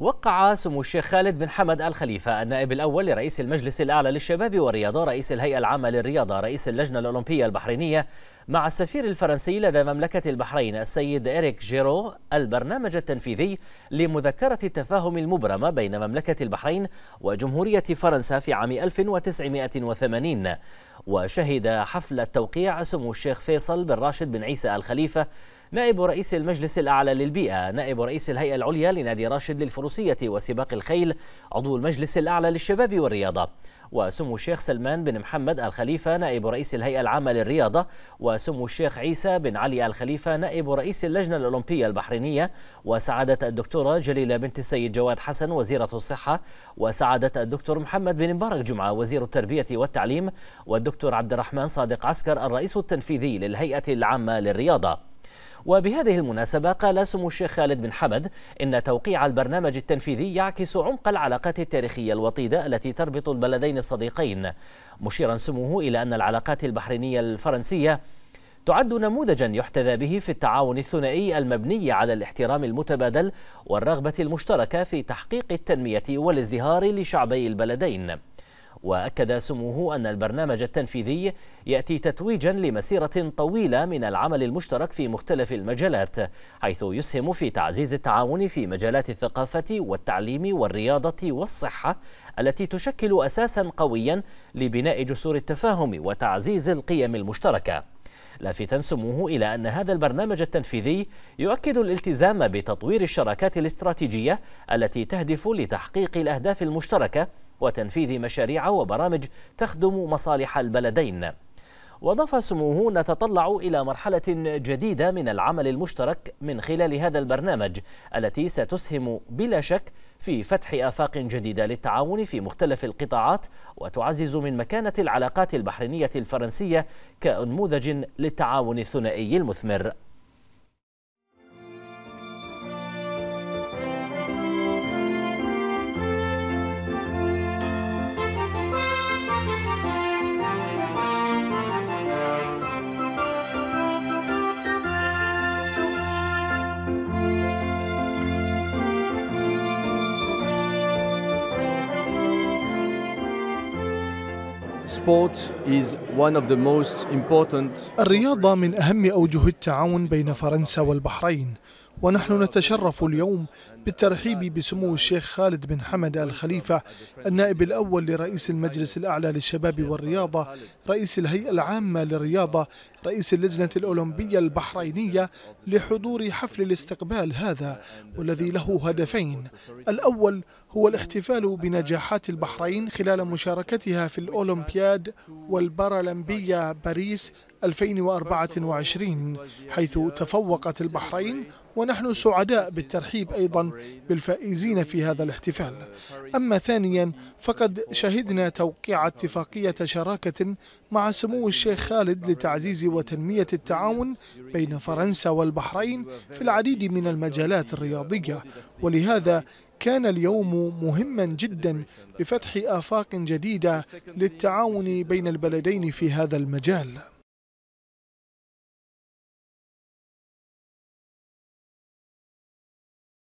وقع سمو الشيخ خالد بن حمد الخليفة النائب الأول لرئيس المجلس الأعلى للشباب والرياضة رئيس الهيئة العامة للرياضة رئيس اللجنة الأولمبية البحرينية مع السفير الفرنسي لدى مملكة البحرين السيد إريك جيرو البرنامج التنفيذي لمذكرة التفاهم المبرمة بين مملكة البحرين وجمهورية فرنسا في عام 1980 وشهد حفل التوقيع سمو الشيخ فيصل بن راشد بن عيسى الخليفة نائب رئيس المجلس الأعلى للبيئة نائب رئيس الهيئة العليا لنادي راشد للفروسية وسباق الخيل عضو المجلس الأعلى للشباب والرياضة وسمو الشيخ سلمان بن محمد الخليفة نائب رئيس الهيئة العامة للرياضة وسمو الشيخ عيسى بن علي الخليفة نائب رئيس اللجنة الأولمبية البحرينية وسعادة الدكتورة جليلة بنت السيد جواد حسن وزيرة الصحة وسعادة الدكتور محمد بن مبارك جمعة وزير التربية والتعليم والدكتور عبد الرحمن صادق عسكر الرئيس التنفيذي للهيئة العامة للرياضة وبهذه المناسبة قال سمو الشيخ خالد بن حمد إن توقيع البرنامج التنفيذي يعكس عمق العلاقات التاريخية الوطيدة التي تربط البلدين الصديقين مشيرا سموه إلى أن العلاقات البحرينية الفرنسية تعد نموذجا يحتذى به في التعاون الثنائي المبني على الاحترام المتبادل والرغبة المشتركة في تحقيق التنمية والازدهار لشعبي البلدين وأكد سموه أن البرنامج التنفيذي يأتي تتويجا لمسيرة طويلة من العمل المشترك في مختلف المجالات حيث يسهم في تعزيز التعاون في مجالات الثقافة والتعليم والرياضة والصحة التي تشكل أساسا قويا لبناء جسور التفاهم وتعزيز القيم المشتركة لافتا سموه إلى أن هذا البرنامج التنفيذي يؤكد الالتزام بتطوير الشراكات الاستراتيجية التي تهدف لتحقيق الأهداف المشتركة وتنفيذ مشاريع وبرامج تخدم مصالح البلدين واضاف سموه نتطلع الى مرحله جديده من العمل المشترك من خلال هذا البرنامج التي ستسهم بلا شك في فتح افاق جديده للتعاون في مختلف القطاعات وتعزز من مكانه العلاقات البحرينيه الفرنسيه كأنموذج للتعاون الثنائي المثمر الرياضة من أهم أوجه التعاون بين فرنسا والبحرين ونحن نتشرف اليوم بالترحيب بسمو الشيخ خالد بن حمد آل خليفة النائب الأول لرئيس المجلس الأعلى للشباب والرياضة رئيس الهيئة العامة للرياضة رئيس اللجنة الأولمبية البحرينية لحضور حفل الاستقبال هذا والذي له هدفين الأول هو الاحتفال بنجاحات البحرين خلال مشاركتها في الأولمبياد والبارالمبية باريس 2024 حيث تفوقت البحرين ونحن سعداء بالترحيب أيضا بالفائزين في هذا الاحتفال أما ثانيا فقد شهدنا توقيع اتفاقية شراكة مع سمو الشيخ خالد لتعزيز وتنمية التعاون بين فرنسا والبحرين في العديد من المجالات الرياضية ولهذا كان اليوم مهما جدا لفتح آفاق جديدة للتعاون بين البلدين في هذا المجال